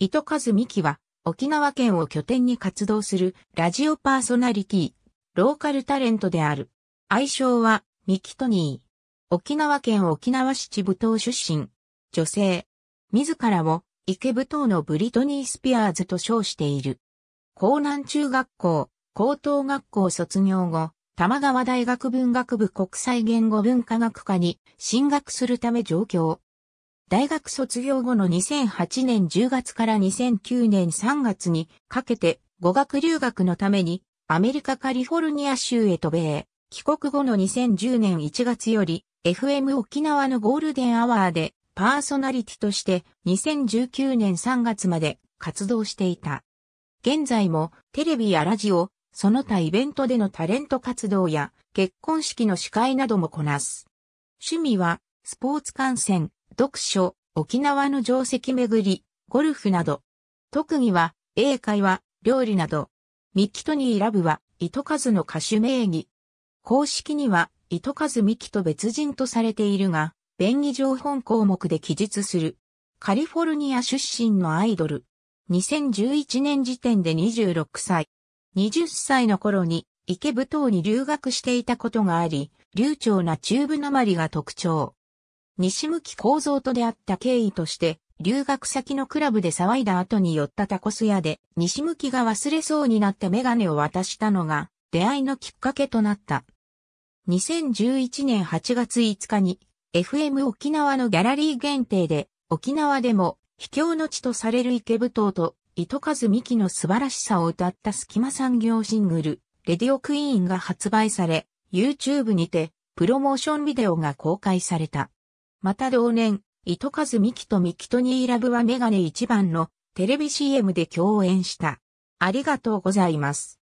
糸数美希は、沖縄県を拠点に活動するラジオパーソナリティ、ローカルタレントである。愛称は、ミキトニー。沖縄県沖縄市千舞島出身。女性。自らを、池部島のブリトニー・スピアーズと称している。江南中学校、高等学校卒業後、玉川大学文学部国際言語文化学科に進学するため上京。大学卒業後の2008年10月から2009年3月にかけて語学留学のためにアメリカカリフォルニア州へ渡米。帰国後の2010年1月より FM 沖縄のゴールデンアワーでパーソナリティとして2019年3月まで活動していた。現在もテレビやラジオ、その他イベントでのタレント活動や結婚式の司会などもこなす。趣味はスポーツ観戦、読書、沖縄の定石巡り、ゴルフなど。特技は、英会話、料理など。ミキトニーラブは、糸数の歌手名義。公式には、糸数ミキと別人とされているが、便宜上本項目で記述する。カリフォルニア出身のアイドル。2011年時点で26歳。20歳の頃に池舞踏に留学していたことがあり、流暢な中部なまりが特徴。西向き構造と出会った経緯として、留学先のクラブで騒いだ後に寄ったタコス屋で、西向きが忘れそうになってメガネを渡したのが、出会いのきっかけとなった。2011年8月5日に、FM 沖縄のギャラリー限定で、沖縄でも、秘境の地とされる池舞踏と、糸数美希の素晴らしさを歌った隙間産業シングル、レディオクイーンが発売され、YouTube にて、プロモーションビデオが公開された。また同年、糸数美希とミキトニーラブはメガネ一番のテレビ CM で共演した。ありがとうございます。